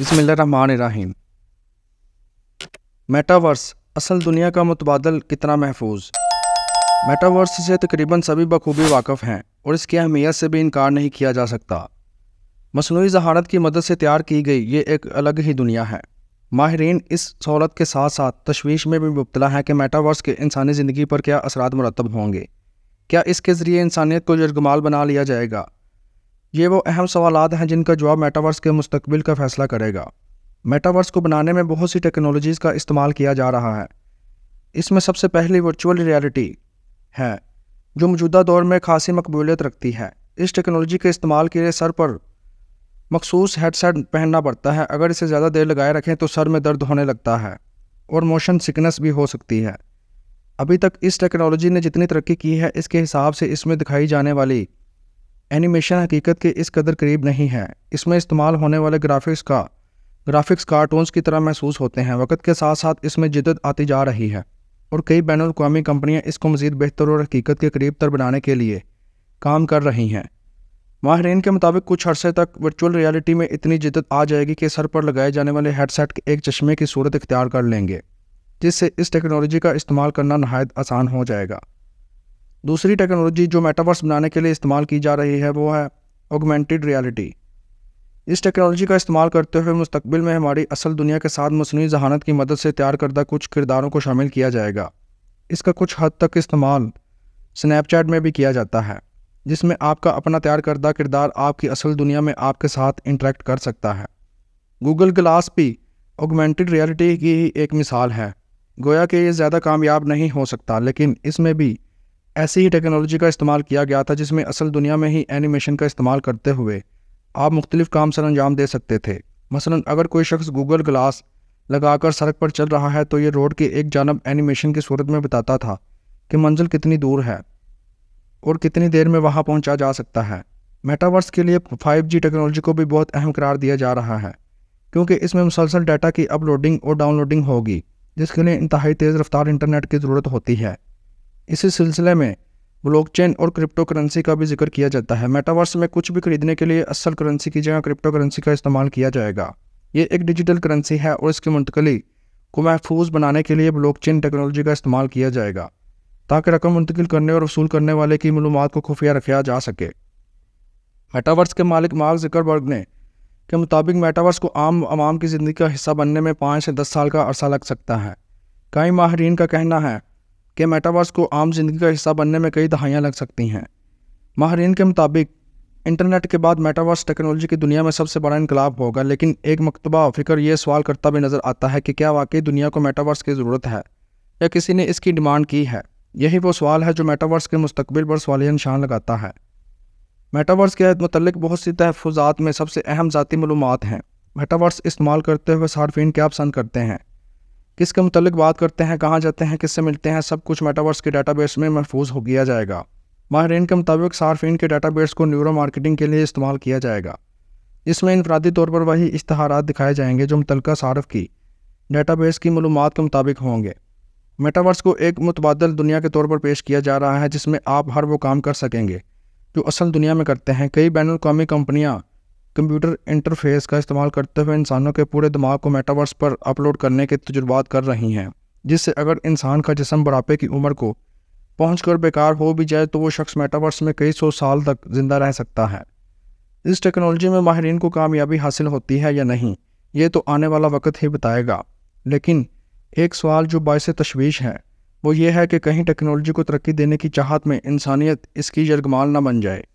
बसमीम मेटावर्स असल दुनिया का मुतबादल कितना महफूज मेटावर्स से तकरीबन सभी बखूबी वाकफ़ हैं और इसकी अहमियत से भी इनकार नहीं किया जा सकता मसनू जहानत की मदद से तैयार की गई ये एक अलग ही दुनिया है माहरीन इस सहूलत के साथ साथ तशवीश में भी मुबतला है कि मेटावर्स के इंसानी ज़िंदगी पर क्या असरात मुरतब होंगे क्या इसके ज़रिए इंसानियत को यरगमाल बना लिया जाएगा ये वो अहम सवाल हैं जिनका जवाब मेटावर्स के मुस्तबिल का फैसला करेगा मेटावर्स को बनाने में बहुत सी टेक्नोलॉजीज़ का इस्तेमाल किया जा रहा है इसमें सबसे पहली वर्चुअल रियलिटी है जो मौजूदा दौर में खासी मकबूलियत रखती है इस टेक्नोलॉजी के इस्तेमाल के लिए सर पर मखसूस हेडसेट पहनना पड़ता है अगर इसे ज़्यादा देर लगाए रखें तो सर में दर्द होने लगता है और मोशन सिकनेस भी हो सकती है अभी तक इस टेक्नोलॉजी ने जितनी तरक्की की है इसके हिसाब से इसमें दिखाई जाने वाली एनिमेशन हकीकत के इस कदर करीब नहीं है इसमें इस्तेमाल होने वाले ग्राफिक्स का ग्राफिक्स कार्टून्स की तरह महसूस होते हैं वक्त के साथ साथ इसमें जिदत आती जा रही है और कई बैन अवी कंपनियाँ इसको मज़ीद बेहतर और हकीकत के करीब तर बनाने के लिए काम कर रही हैं माहरीन के मुताबिक कुछ अर्से तक वर्चुअल रियलिटी में इतनी जिदत आ जाएगी कि सर पर लगाए जाने वाले हेडसेट के एक चश्मे की सूरत इख्तियार कर लेंगे जिससे इस टेक्नोलॉजी का इस्तेमाल करना नहायत आसान हो जाएगा दूसरी टेक्नोलॉजी जो मेटावर्स बनाने के लिए इस्तेमाल की जा रही है वो है ऑगमेंटेड रियलिटी इस टेक्नोलॉजी का इस्तेमाल करते हुए मुस्तबिल में हमारी असल दुनिया के साथ मसनू जहानत की मदद से तैयार करदा कुछ किरदारों को शामिल किया जाएगा इसका कुछ हद तक इस्तेमाल स्नैपचैट में भी किया जाता है जिसमें आपका अपना तैयार करदा किरदार आपकी असल दुनिया में आपके साथ इंटरेक्ट कर सकता है गूगल ग्लास भी ऑगमेंटेड रियलिटी की ही एक मिसाल है गोया कि ये ज़्यादा कामयाब नहीं हो सकता लेकिन इसमें भी ऐसी ही टेक्नोलॉजी का इस्तेमाल किया गया था जिसमें असल दुनिया में ही एनिमेशन का इस्तेमाल करते हुए आप मुख्तलिफ़ काम सर अंजाम दे सकते थे मसलन अगर कोई शख्स गूगल ग्लास लगाकर सड़क पर चल रहा है तो ये रोड के एक जानब एनिमेशन की सूरत में बताता था कि मंजिल कितनी दूर है और कितनी देर में वहाँ पहुँचा जा सकता है मेटावर्स के लिए 5G टेक्नोलॉजी को भी बहुत अहम करार दिया जा रहा है क्योंकि इसमें मुसलसल डाटा की अपलोडिंग और डाउनलोडिंग होगी जिसके लिए इंतहाई तेज़ रफ्तार इंटरनेट की ज़रूरत होती है इसी सिलसिले में ब्लॉकचेन और क्रिप्टो करेंसी का भी जिक्र किया जाता है मेटावर्स में कुछ भी खरीदने के लिए असल करेंसी की जगह क्रिप्टो करेंसी का इस्तेमाल किया जाएगा ये एक डिजिटल करेंसी है और इसकी मुंतकली को महफूज बनाने के लिए ब्लॉकचेन टेक्नोलॉजी का इस्तेमाल किया जाएगा ताकि रकम मुंतकिल करने और वसूल करने वाले की मलूम को खुफिया रखा जा सके मेटावर्स के मालिक मार्क जिकरबर्ग ने के मुताबिक मेटावर्स को आम आवाम की ज़िंदगी का हिस्सा बनने में पाँच से दस साल का अरसा लग सकता है कई माहरीन का कहना है कि मेटावर्स को आम जिंदगी का हिस्सा बनने में कई दहाइयाँ लग सकती हैं माहरीन के मुताबिक इंटरनेट के बाद मेटावर्स टेक्नोलॉजी की दुनिया में सबसे बड़ा इनकलाब होगा लेकिन एक मकतबा फिक्र ये सवाल करता भी नज़र आता है कि क्या वाकई दुनिया को मेटावर्स की ज़रूरत है या किसी ने इसकी डिमांड की है यही वो सवाल है जो मेटावर्स के मुस्तबिल पर सवाल निशान लगाता है मेटावर्स के मतलब बहुत सी तहफात में सबसे अहम ज़ाती मलूमत हैं मेटावर्स इस्तेमाल करते हुए सार्फिन क्या पसंद करते हैं किसके मतलब बात करते हैं कहाँ जाते हैं किससे मिलते हैं सब कुछ मेटावर्स के डाटाबेस में महफूज हो गया जाएगा माहरीन के मुताबिक सार्फिन के डाटाबेस को न्यूरो मार्केटिंग के लिए इस्तेमाल किया जाएगा इसमें इनफरादी तौर पर वही इश्तहारात दिखाए जाएंगे जो मुतलका सार्फ की बेस की मलूम के मुताबिक होंगे मेटावर्स को एक मुतबादल दुनिया के तौर पर पेश किया जा रहा है जिसमें आप हर वो काम कर सकेंगे जो असल दुनिया में करते हैं कई बैन अवी कंपनियाँ कंप्यूटर इंटरफेस का इस्तेमाल करते हुए इंसानों के पूरे दिमाग को मेटावर्स पर अपलोड करने के तजुर्बात कर रही हैं जिससे अगर इंसान का जिसम बुढ़ापे की उम्र को पहुँच कर बेकार हो भी जाए तो वो शख्स मेटावर्स में कई सौ साल तक ज़िंदा रह सकता है इस टेक्नोलॉजी में माहरीन को कामयाबी हासिल होती है या नहीं ये तो आने वाला वक्त ही बताएगा लेकिन एक सवाल जो बायस तशवीश है वो ये है कि कहीं टेक्नोलॉजी को तरक्की देने की चाहत में इंसानियत इसकी जरगमाल ना बन जाए